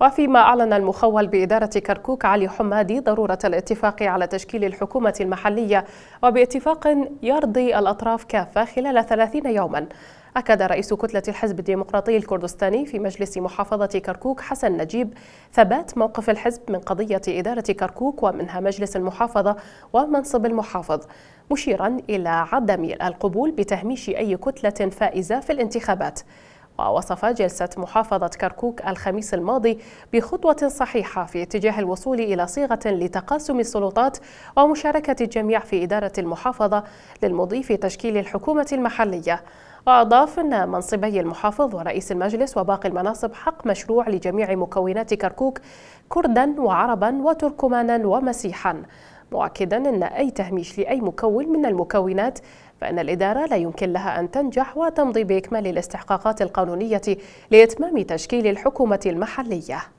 وفيما أعلن المخول بإدارة كركوك علي حمادي ضرورة الاتفاق على تشكيل الحكومة المحلية وباتفاق يرضي الأطراف كافة خلال 30 يوما أكد رئيس كتلة الحزب الديمقراطي الكردستاني في مجلس محافظة كركوك حسن نجيب ثبات موقف الحزب من قضية إدارة كركوك ومنها مجلس المحافظة ومنصب المحافظ مشيرا إلى عدم القبول بتهميش أي كتلة فائزة في الانتخابات ووصف جلسة محافظة كركوك الخميس الماضي بخطوة صحيحة في اتجاه الوصول إلى صيغة لتقاسم السلطات ومشاركة الجميع في إدارة المحافظة للمضي في تشكيل الحكومة المحلية وأضاف أن منصبي المحافظ ورئيس المجلس وباقي المناصب حق مشروع لجميع مكونات كركوك كردا وعربا وتركمانا ومسيحا مؤكدا أن أي تهميش لأي مكون من المكونات فإن الإدارة لا يمكن لها أن تنجح وتمضي بإكمال الاستحقاقات القانونية لإتمام تشكيل الحكومة المحلية